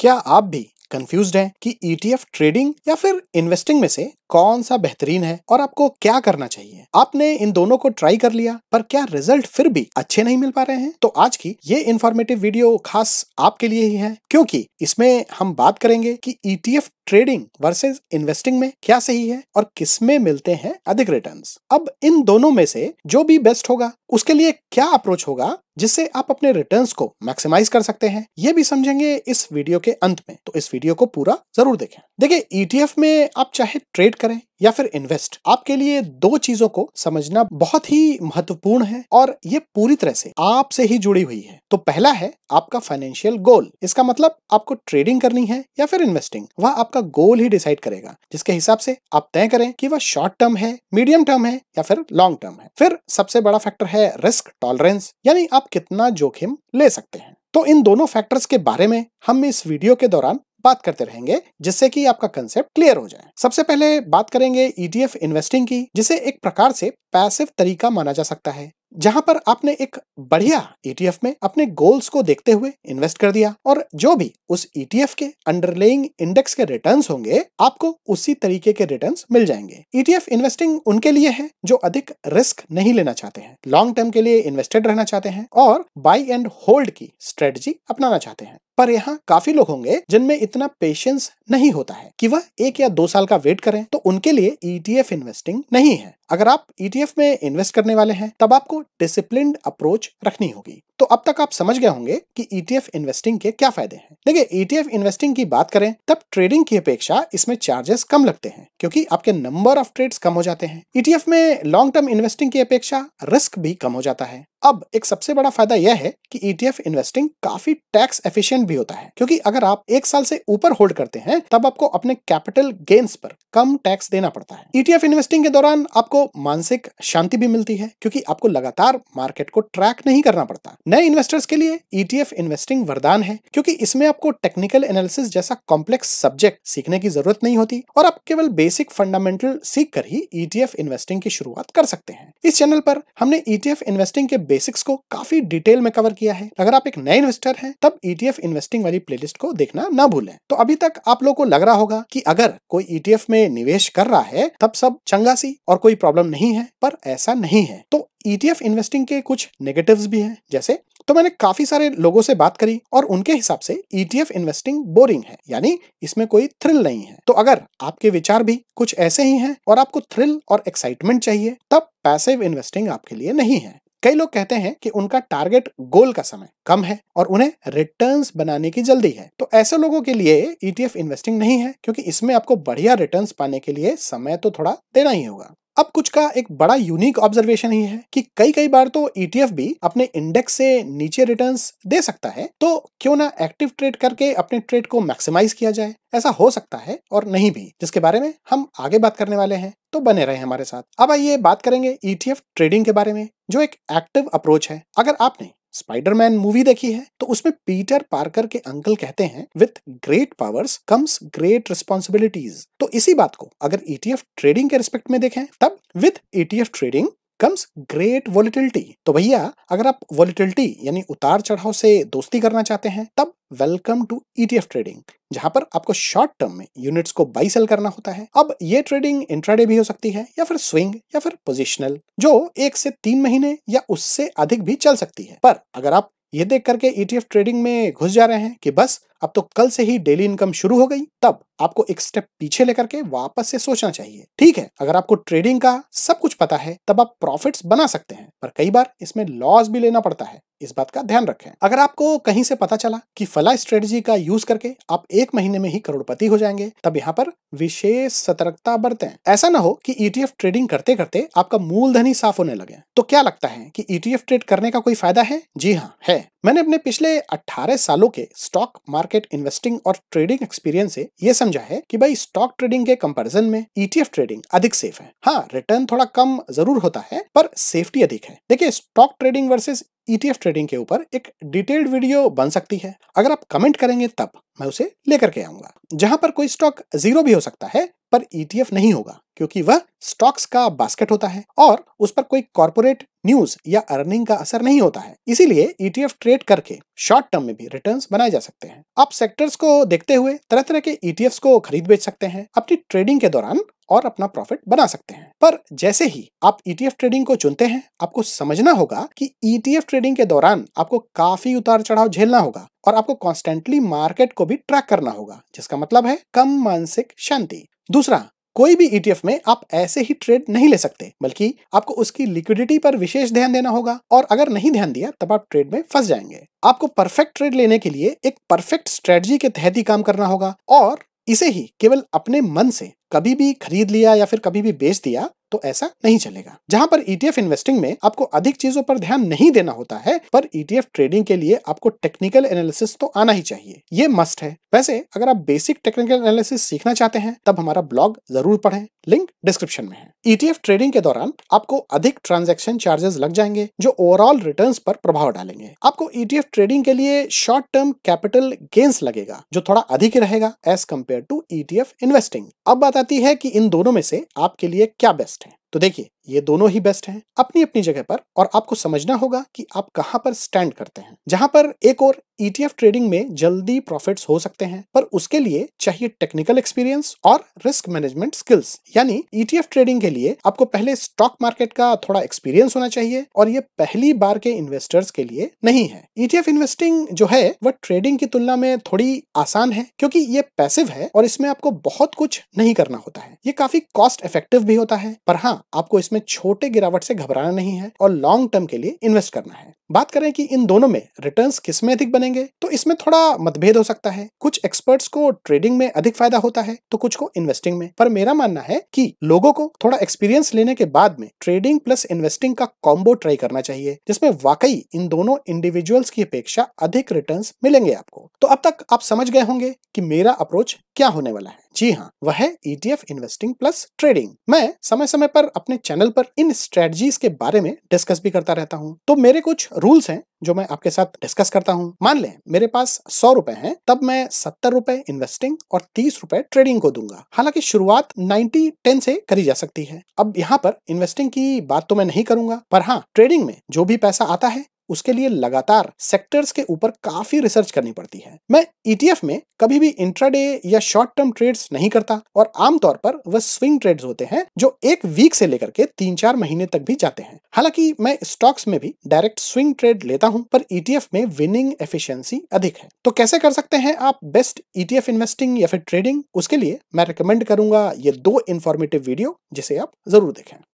क्या आप भी कंफ्यूज हैं कि ईटीएफ e ट्रेडिंग या फिर इन्वेस्टिंग में से कौन सा बेहतरीन है और आपको क्या करना चाहिए आपने इन दोनों को ट्राई कर लिया पर क्या रिजल्ट फिर भी अच्छे नहीं मिल पा रहे हैं तो आज की ये इन्फॉर्मेटिव वीडियो खास आपके लिए ही है क्योंकि इसमें हम बात करेंगे कि ईटीएफ ट्रेडिंग वर्सेस इन्वेस्टिंग में क्या सही है और किसमें मिलते हैं अधिक रिटर्न अब इन दोनों में से जो भी बेस्ट होगा उसके लिए क्या अप्रोच होगा जिससे आप अपने रिटर्न को मैक्सिमाइज कर सकते हैं ये भी समझेंगे इस वीडियो के अंत में तो इस वीडियो को पूरा जरूर देखें देखिए ईटीएफ e में आप चाहे ट्रेड करें या फिर इन्वेस्ट आपके लिए दो चीजों को समझना बहुत ही महत्वपूर्ण है और ये पूरी तरह से आपसे ही जुड़ी हुई है तो पहला है आपका फाइनेंशियल गोल इसका मतलब आपको ट्रेडिंग करनी है या फिर इन्वेस्टिंग वह आपका गोल ही डिसाइड करेगा जिसके हिसाब से आप तय करें कि वह शॉर्ट टर्म है मीडियम टर्म है या फिर लॉन्ग टर्म है फिर सबसे बड़ा फैक्टर है रिस्क टॉलरेंस यानी आप कितना जोखिम ले सकते हैं तो इन दोनों फैक्टर्स के बारे में हम इस वीडियो के दौरान बात करते रहेंगे जिससे कि आपका कंसेप्ट क्लियर हो जाए सबसे पहले बात करेंगे ईटीएफ e इन्वेस्टिंग की जिसे एक प्रकार से पैसिव तरीका माना जा सकता है जहां पर आपने एक बढ़िया ईटीएफ e में अपने गोल्स को देखते हुए इन्वेस्ट कर दिया और जो भी उस ईटीएफ e के अंडरलेइंग इंडेक्स के रिटर्न्स होंगे आपको उसी तरीके के रिटर्न्स मिल जाएंगे ईटीएफ इन्वेस्टिंग उनके लिए है जो अधिक रिस्क नहीं लेना चाहते हैं लॉन्ग टर्म के लिए इन्वेस्टेड रहना चाहते हैं और बाई एंड होल्ड की स्ट्रेटेजी अपनाना चाहते हैं पर यहाँ काफी लोग होंगे जिनमें इतना पेशेंस नहीं होता है कि वह एक या दो साल का वेट करें तो उनके लिए ईटीएफ e इन्वेस्टिंग नहीं है अगर आप ईटीएफ e में इन्वेस्ट करने वाले हैं तब आपको डिसिप्लिन अप्रोच रखनी होगी तो अब तक आप समझ गए होंगे कि ईटीएफ e इन्वेस्टिंग के क्या फायदे हैं देखिए ईटीएफ e इन्वेस्टिंग की बात करें तब ट्रेडिंग की अपेक्षा इसमें चार्जेस कम लगते हैं क्योंकि आपके नंबर ऑफ ट्रेड्स कम हो जाते हैं ईटीएफ में लॉन्ग टर्म इन्वेस्टिंग की अपेक्षा रिस्क भी कम हो जाता है अब एक सबसे बड़ा फायदा यह है कि ईटीएफ इन्वेस्टिंग काफी टैक्स एफिशिएंट भी होता है क्योंकि अगर आप एक साल से ऊपर होल्ड करते हैं तब आपको अपने कैपिटल गेन्स पर कम टैक्स देना पड़ता है ईटीएफ इन्वेस्टिंग के दौरान आपको मानसिक शांति भी मिलती है क्योंकि आपको लगातार मार्केट को ट्रैक नहीं करना पड़ता नए इन्वेस्टर्स के लिए ईटीएफ e इन्वेस्टिंग वरदान है क्योंकि इसमें आपको टेक्निकल एनालिसिस जैसा कॉम्प्लेक्स सब्जेक्ट सीखने की जरूरत नहीं होती और आप केवल बेसिक फंडामेंटल सीख कर ही ईटीएफ e इन्वेस्टिंग की शुरुआत कर सकते हैं इस चैनल पर हमने ईटीएफ e इन्वेस्टिंग के बेसिक्स को काफी डिटेल में कवर किया है अगर आप एक नए इन्वेस्टर हैं तब ईटीएफ इन्वेस्टिंग वाली प्लेलिस्ट को देखना ना भूलें तो अभी तक आप लोग को लग रहा होगा कि अगर कोई ईटीएफ में निवेश कर रहा है तब सब चंगा सी और कोई प्रॉब्लम प्रॉब्लम नहीं है पर ऐसा नहीं है तो ईटीएफ e इन्वेस्टिंग के कुछ नेगेटिव्स भी हैं जैसे तो मैंने काफी सारे लोगों से बात करी और उनके हिसाब से ईटीएफ इन्वेस्टिंग बोरिंग है यानी इसमें कोई थ्रिल नहीं है तो अगर आपके विचार भी कुछ ऐसे ही हैं और आपको थ्रिल और एक्साइटमेंट चाहिए तब पैसिव इन्वेस्टिंग आपके लिए नहीं है कई लोग कहते हैं कि उनका टारगेट गोल का समय कम है और उन्हें रिटर्न्स बनाने की जल्दी है तो ऐसे लोगों के लिए ईटीएफ e इन्वेस्टिंग नहीं है क्योंकि इसमें आपको बढ़िया रिटर्न्स पाने के लिए समय तो थोड़ा देना ही होगा अब कुछ का एक बड़ा यूनिक ऑब्जर्वेशन ही है कि कई कई बार तो ईटीएफ e भी अपने इंडेक्स से नीचे रिटर्न दे सकता है तो क्यों ना एक्टिव ट्रेड करके अपने ट्रेड को मैक्सिमाइज किया जाए ऐसा हो सकता है और नहीं भी जिसके बारे में हम आगे बात करने वाले हैं तो बने रहे हमारे साथ अब आइए बात करेंगे ईटीएफ e ट्रेडिंग के बारे में जो एक एक्टिव अप्रोच है अगर आपने स्पाइडरमैन मूवी देखी है तो उसमें पीटर पार्कर के अंकल कहते हैं with great powers comes great responsibilities तो इसी बात को अगर ईटीएफ e ट्रेडिंग के रिस्पेक्ट में देखें तब with ETF trading comes great volatility तो भैया अगर आप वॉलिटिलिटी यानी उतार चढ़ाव से दोस्ती करना चाहते हैं तब वेलकम टू ईटीएफ ट्रेडिंग जहां पर आपको शॉर्ट टर्म में यूनिट्स को बाई सेल करना होता है अब ये ट्रेडिंग इंट्राडे भी हो सकती है या फिर स्विंग या फिर पोजिशनल जो एक से तीन महीने या उससे अधिक भी चल सकती है पर अगर आप ये देख करके ईटीएफ e ट्रेडिंग में घुस जा रहे हैं कि बस अब तो कल से ही डेली इनकम शुरू हो गई तब आपको एक स्टेप पीछे लेकर के वापस से सोचना चाहिए ठीक है अगर आपको ट्रेडिंग का सब कुछ पता है तब आप प्रॉफिट्स बना सकते हैं पर कई बार इसमें लॉस भी लेना पड़ता है इस बात का ध्यान रखें अगर आपको कहीं से पता चला कि फला स्ट्रेटजी का यूज करके आप एक महीने में ही करोड़पति हो जाएंगे तब यहाँ पर विशेष सतर्कता हैं ऐसा ना हो कि ईटीएफ e ट्रेडिंग करते करते आपका मूलधन ही साफ होने लगे तो क्या लगता है कि ईटीएफ e ट्रेड करने का कोई फायदा है जी हाँ है मैंने अपने पिछले 18 सालों के स्टॉक मार्केट मार्केट इन्वेस्टिंग और ट्रेडिंग एक्सपीरियंस से ये समझा है कि भाई स्टॉक ट्रेडिंग के कंपैरिजन में ईटीएफ e ट्रेडिंग अधिक सेफ है हाँ रिटर्न थोड़ा कम जरूर होता है पर सेफ्टी अधिक है देखिए stock trading versus ETF trading के ऊपर एक डिटेल्ड वीडियो बन सकती है अगर आप कमेंट करेंगे तब मैं उसे लेकर के आऊंगा जहां पर कोई स्टॉक जीरो भी हो सकता है पर ईटीएफ e नहीं होगा क्योंकि वह स्टॉक्स का बास्केट होता है और उस पर कोई कॉर्पोरेट न्यूज या अर्निंग का असर नहीं होता है इसीलिए ईटीएफ e ट्रेड करके शॉर्ट टर्म में भी रिटर्न्स बनाए जा सकते हैं आप सेक्टर्स को देखते हुए तरह तरह के ईटीएफ e को खरीद बेच सकते हैं अपनी ट्रेडिंग के दौरान और अपना प्रॉफिट बना सकते हैं पर जैसे ही आप ईटीएफ ट्रेडिंग को चुनते हैं आपको समझना होगा कि ईटीएफ ट्रेडिंग के दौरान आपको काफी उतार चढ़ाव झेलना होगा और आपको कॉन्स्टेंटली मार्केट को भी ट्रैक करना होगा जिसका मतलब है कम मानसिक शांति दूसरा कोई भी ईटीएफ e में आप ऐसे ही ट्रेड नहीं ले सकते बल्कि आपको उसकी लिक्विडिटी पर विशेष ध्यान देना होगा और अगर नहीं ध्यान दिया तब आप ट्रेड में फंस जाएंगे आपको परफेक्ट ट्रेड लेने के लिए एक परफेक्ट स्ट्रेटजी के तहत ही काम करना होगा और इसे ही केवल अपने मन से कभी भी खरीद लिया या फिर कभी भी बेच दिया तो ऐसा नहीं चलेगा जहां पर ईटीएफ e इन्वेस्टिंग में आपको अधिक चीजों पर ध्यान नहीं देना होता है पर ईटीएफ e ट्रेडिंग के लिए आपको टेक्निकल एनालिसिस तो आना ही चाहिए ये मस्ट है वैसे अगर आप बेसिक टेक्निकल एनालिसिस सीखना चाहते हैं तब हमारा ब्लॉग जरूर पढ़ें लिंक डिस्क्रिप्शन में है ईटीएफ e ट्रेडिंग के दौरान आपको अधिक ट्रांजेक्शन चार्जेस लग जाएंगे जो ओवरऑल रिटर्न पर प्रभाव डालेंगे आपको ईटीएफ ट्रेडिंग के लिए शॉर्ट टर्म कैपिटल गेंस लगेगा जो थोड़ा अधिक रहेगा as compared to ETF investing अब बात बताती है कि इन दोनों में से आपके लिए क्या बेस्ट है तो देखिए ये दोनों ही बेस्ट हैं अपनी अपनी जगह पर और आपको समझना होगा कि आप कहाँ पर स्टैंड करते हैं जहां पर एक और ईटीएफ e ट्रेडिंग में जल्दी प्रॉफिट्स हो सकते हैं पर उसके लिए चाहिए टेक्निकल एक्सपीरियंस और रिस्क मैनेजमेंट स्किल्स यानी ईटीएफ e ट्रेडिंग के लिए आपको पहले स्टॉक मार्केट का थोड़ा एक्सपीरियंस होना चाहिए और ये पहली बार के इन्वेस्टर्स के लिए नहीं है ईटीएफ e इन्वेस्टिंग जो है वह ट्रेडिंग की तुलना में थोड़ी आसान है क्योंकि ये पैसिव है और इसमें आपको बहुत कुछ नहीं करना होता है ये काफी कॉस्ट इफेक्टिव भी होता है पर हाँ आपको इसमें छोटे गिरावट से घबराना नहीं है और लॉन्ग टर्म के लिए इन्वेस्ट करना है बात करें कि इन दोनों में रिटर्न्स किस में अधिक बनेंगे तो इसमें थोड़ा मतभेद हो सकता है कुछ एक्सपर्ट्स को ट्रेडिंग में अधिक फायदा होता है तो कुछ को इन्वेस्टिंग में पर मेरा मानना है कि लोगों को थोड़ा एक्सपीरियंस लेने के बाद में ट्रेडिंग प्लस इन्वेस्टिंग का कॉम्बो ट्राई करना चाहिए जिसमें वाकई इन दोनों इंडिविजुअल्स की अपेक्षा अधिक रिटर्न मिलेंगे आपको तो अब तक आप समझ गए होंगे कि मेरा अप्रोच क्या होने वाला है जी हाँ वह है ईटीएफ इन्वेस्टिंग प्लस ट्रेडिंग मैं समय समय पर अपने चैनल पर इन स्ट्रेटजीज के बारे में डिस्कस भी करता रहता हूँ तो मेरे कुछ रूल्स हैं जो मैं आपके साथ डिस्कस करता हूँ मान लें मेरे पास सौ रुपए हैं तब मैं सत्तर रुपए इन्वेस्टिंग और तीस रुपए ट्रेडिंग को दूंगा हालांकि शुरुआत नाइन्टी टेन से करी जा सकती है अब यहाँ पर इन्वेस्टिंग की बात तो मैं नहीं करूंगा पर हाँ ट्रेडिंग में जो भी पैसा आता है उसके लिए लगातार सेक्टर्स के ऊपर काफी रिसर्च करनी पड़ती है मैं ईटीएफ e में कभी भी इंट्राडे या शॉर्ट टर्म ट्रेड्स नहीं करता और आमतौर पर वह स्विंग ट्रेड्स होते हैं जो एक वीक से लेकर के तीन चार महीने तक भी जाते हैं हालांकि मैं स्टॉक्स में भी डायरेक्ट स्विंग ट्रेड लेता हूं पर ईटीएफ e में विनिंग एफिशिएंसी अधिक है तो कैसे कर सकते हैं आप बेस्ट ईटीएफ इन्वेस्टिंग या फिर ट्रेडिंग उसके लिए मैं रिकमेंड करूंगा ये दो इन्फॉर्मेटिव वीडियो जिसे आप जरूर देखें